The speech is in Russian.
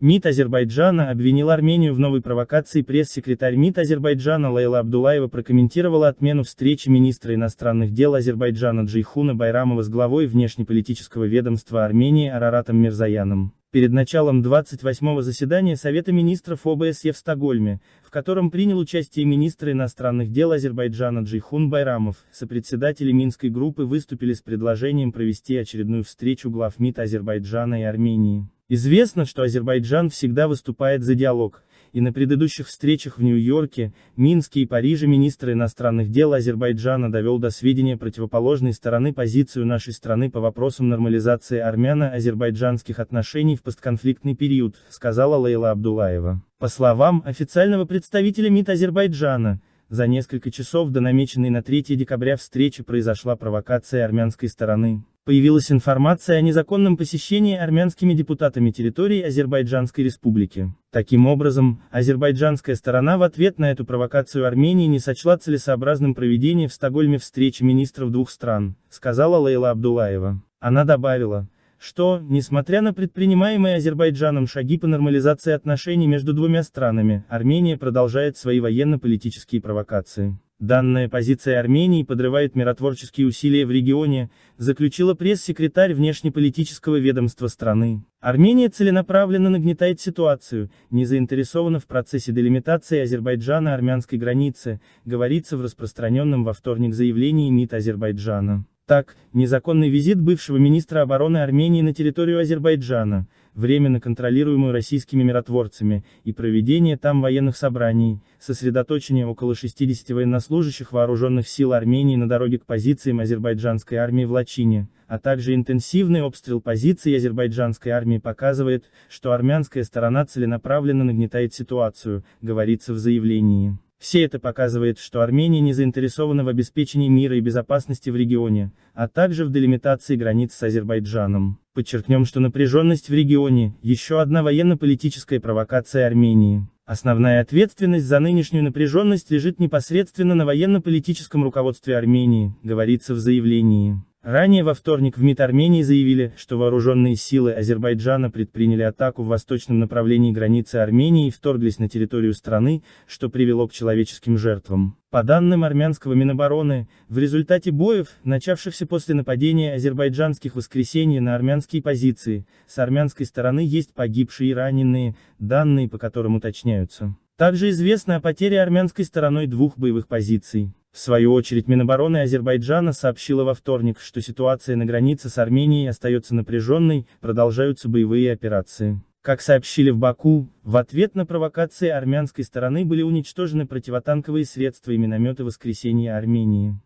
МИД Азербайджана обвинил Армению в новой провокации пресс-секретарь МИД Азербайджана Лейла Абдулаева прокомментировала отмену встречи министра иностранных дел Азербайджана Джейхуна Байрамова с главой внешнеполитического ведомства Армении Араратом Мирзаяном. Перед началом 28-го заседания Совета министров ОБСЕ в Стокгольме, в котором принял участие министр иностранных дел Азербайджана Джейхун Байрамов, сопредседатели Минской группы выступили с предложением провести очередную встречу глав МИД Азербайджана и Армении. Известно, что Азербайджан всегда выступает за диалог, и на предыдущих встречах в Нью-Йорке, Минске и Париже министр иностранных дел Азербайджана довел до сведения противоположной стороны позицию нашей страны по вопросам нормализации армяно-азербайджанских отношений в постконфликтный период, сказала Лейла Абдулаева. По словам официального представителя МИД Азербайджана, за несколько часов до намеченной на 3 декабря встречи произошла провокация армянской стороны. Появилась информация о незаконном посещении армянскими депутатами территории Азербайджанской республики. Таким образом, азербайджанская сторона в ответ на эту провокацию Армении не сочла целесообразным проведение в Стокгольме встречи министров двух стран, сказала Лейла Абдулаева. Она добавила, что, несмотря на предпринимаемые Азербайджаном шаги по нормализации отношений между двумя странами, Армения продолжает свои военно-политические провокации. Данная позиция Армении подрывает миротворческие усилия в регионе, заключила пресс-секретарь внешнеполитического ведомства страны. Армения целенаправленно нагнетает ситуацию, не заинтересована в процессе делимитации Азербайджана армянской границы, говорится в распространенном во вторник заявлении МИД Азербайджана. Так, незаконный визит бывшего министра обороны Армении на территорию Азербайджана, временно контролируемую российскими миротворцами, и проведение там военных собраний, сосредоточение около 60 военнослужащих вооруженных сил Армении на дороге к позициям азербайджанской армии в Лачине, а также интенсивный обстрел позиций азербайджанской армии показывает, что армянская сторона целенаправленно нагнетает ситуацию, говорится в заявлении. Все это показывает, что Армения не заинтересована в обеспечении мира и безопасности в регионе, а также в делимитации границ с Азербайджаном. Подчеркнем, что напряженность в регионе – еще одна военно-политическая провокация Армении. Основная ответственность за нынешнюю напряженность лежит непосредственно на военно-политическом руководстве Армении, говорится в заявлении. Ранее во вторник в МИД Армении заявили, что вооруженные силы Азербайджана предприняли атаку в восточном направлении границы Армении и вторглись на территорию страны, что привело к человеческим жертвам. По данным армянского Минобороны, в результате боев, начавшихся после нападения азербайджанских воскресенья на армянские позиции, с армянской стороны есть погибшие и раненые, данные по которым уточняются. Также известно о потере армянской стороной двух боевых позиций. В свою очередь Минобороны Азербайджана сообщила во вторник, что ситуация на границе с Арменией остается напряженной, продолжаются боевые операции. Как сообщили в Баку, в ответ на провокации армянской стороны были уничтожены противотанковые средства и минометы воскресения Армении.